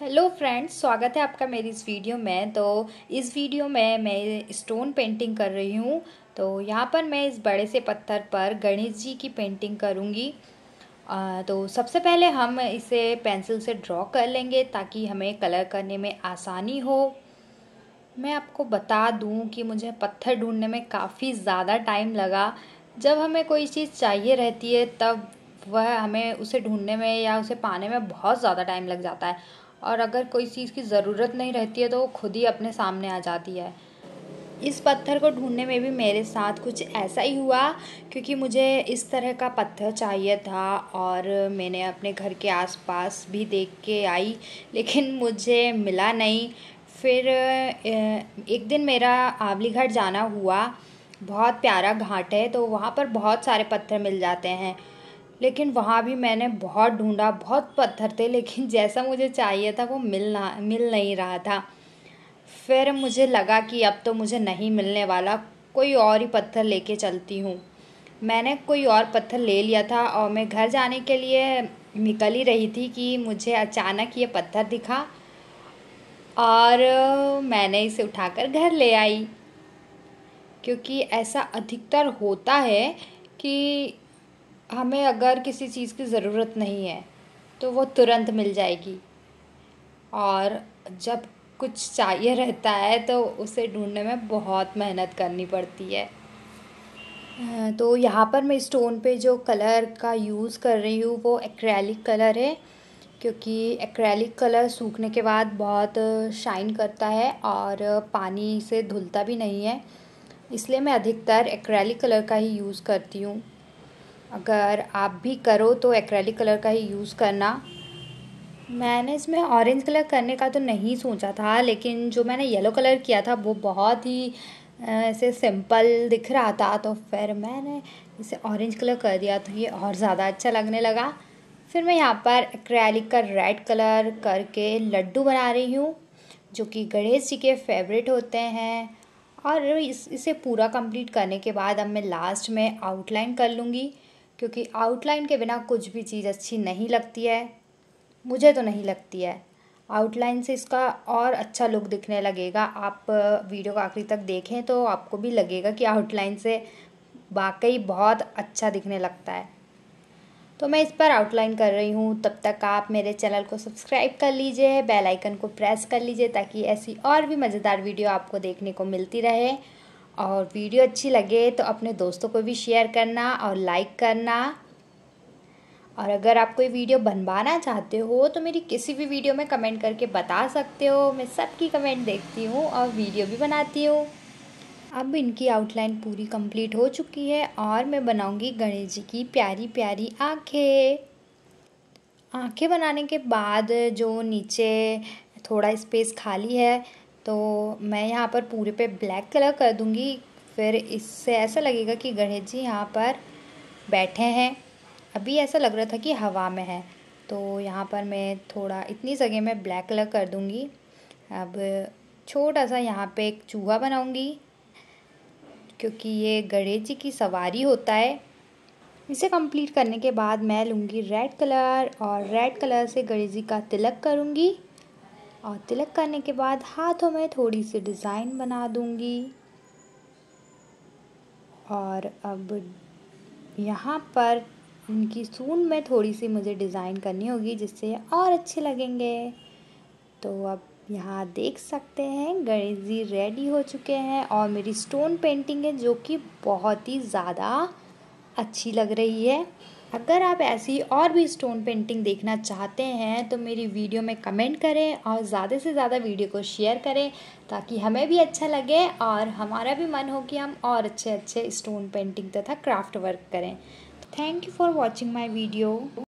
hello friends स्वागत है आपका मेरी इस वीडियो में तो इस वीडियो में मैं स्टोन पेंटिंग कर रही हूँ तो यहाँ पर मैं इस बड़े से पत्थर पर गणेश जी की पेंटिंग करूँगी तो सबसे पहले हम इसे पेंसिल से ड्रॉ कर लेंगे ताकि हमें कलर करने में आसानी हो मैं आपको बता दूँ कि मुझे पत्थर ढूँढने में काफ़ी ज़्यादा टाइम लगा जब हमें कोई चीज़ चाहिए रहती है तब वह हमें उसे ढूंढने में या उसे पाने में बहुत ज़्यादा टाइम लग जाता है और अगर कोई चीज़ की ज़रूरत नहीं रहती है तो वो खुद ही अपने सामने आ जाती है इस पत्थर को ढूंढने में भी मेरे साथ कुछ ऐसा ही हुआ क्योंकि मुझे इस तरह का पत्थर चाहिए था और मैंने अपने घर के आसपास भी देख के आई लेकिन मुझे मिला नहीं फिर एक दिन मेरा आवली घाट जाना हुआ बहुत प्यारा घाट है तो वहाँ पर बहुत सारे पत्थर मिल जाते हैं लेकिन वहाँ भी मैंने बहुत ढूंढा बहुत पत्थर थे लेकिन जैसा मुझे चाहिए था वो मिल ना मिल नहीं रहा था फिर मुझे लगा कि अब तो मुझे नहीं मिलने वाला कोई और ही पत्थर लेके चलती हूँ मैंने कोई और पत्थर ले लिया था और मैं घर जाने के लिए निकल ही रही थी कि मुझे अचानक ये पत्थर दिखा और मैंने इसे उठाकर घर ले आई क्योंकि ऐसा अधिकतर होता है कि हमें अगर किसी चीज़ की ज़रूरत नहीं है तो वो तुरंत मिल जाएगी और जब कुछ चाहिए रहता है तो उसे ढूंढने में बहुत मेहनत करनी पड़ती है तो यहाँ पर मैं स्टोन पे जो कलर का यूज़ कर रही हूँ वो एक्रैलिक कलर है क्योंकि एक्रैलिक कलर सूखने के बाद बहुत शाइन करता है और पानी से धुलता भी नहीं है इसलिए मैं अधिकतर एक्रैलिक कलर का ही यूज़ करती हूँ अगर आप भी करो तो एक्रेलिक कलर का ही यूज़ करना मैंने इसमें ऑरेंज कलर करने का तो नहीं सोचा था लेकिन जो मैंने येलो कलर किया था वो बहुत ही ऐसे सिंपल दिख रहा था तो फिर मैंने इसे ऑरेंज कलर कर दिया तो ये और ज़्यादा अच्छा लगने लगा फिर मैं यहाँ पर एक्रेलिक का रेड कलर करके लड्डू बना रही हूँ जो कि गणेश जी के फेवरेट होते हैं और इस इसे पूरा कंप्लीट करने के बाद अब मैं लास्ट में आउटलाइन कर लूँगी क्योंकि आउटलाइन के बिना कुछ भी चीज़ अच्छी नहीं लगती है मुझे तो नहीं लगती है आउटलाइन से इसका और अच्छा लुक दिखने लगेगा आप वीडियो को आखिरी तक देखें तो आपको भी लगेगा कि आउटलाइन से वाकई बहुत अच्छा दिखने लगता है तो मैं इस पर आउटलाइन कर रही हूँ तब तक आप मेरे चैनल को सब्सक्राइब कर लीजिए बेल आइकन को प्रेस कर लीजिए ताकि ऐसी और भी मज़ेदार वीडियो आपको देखने को मिलती रहे और वीडियो अच्छी लगे तो अपने दोस्तों को भी शेयर करना और लाइक करना और अगर आप कोई वीडियो बनवाना चाहते हो तो मेरी किसी भी वीडियो में कमेंट करके बता सकते हो मैं सबकी कमेंट देखती हूँ और वीडियो भी बनाती हूँ अब इनकी आउटलाइन पूरी कंप्लीट हो चुकी है और मैं बनाऊंगी गणेश जी की प्यारी प्यारी आँखें आँखें बनाने के बाद जो नीचे थोड़ा स्पेस खाली है तो मैं यहाँ पर पूरे पे ब्लैक कलर कर दूँगी फिर इससे ऐसा लगेगा कि गणेश जी यहाँ पर बैठे हैं अभी ऐसा लग रहा था कि हवा में है तो यहाँ पर मैं थोड़ा इतनी जगह में ब्लैक कलर कर दूँगी अब छोटा सा यहाँ पे एक चूहा बनाऊँगी क्योंकि ये गणेश जी की सवारी होता है इसे कंप्लीट करने के बाद मैं लूँगी रेड कलर और रेड कलर से गणेश जी का तिलक करूँगी और तिलक करने के बाद हाथों में थोड़ी सी डिज़ाइन बना दूंगी और अब यहाँ पर उनकी सून में थोड़ी सी मुझे डिज़ाइन करनी होगी जिससे और अच्छे लगेंगे तो अब यहाँ देख सकते हैं गणेश जी रेडी हो चुके हैं और मेरी स्टोन पेंटिंग है जो कि बहुत ही ज़्यादा अच्छी लग रही है अगर आप ऐसी और भी स्टोन पेंटिंग देखना चाहते हैं तो मेरी वीडियो में कमेंट करें और ज़्यादा से ज़्यादा वीडियो को शेयर करें ताकि हमें भी अच्छा लगे और हमारा भी मन हो कि हम और अच्छे अच्छे स्टोन पेंटिंग तथा क्राफ्ट वर्क करें thank you for watching my video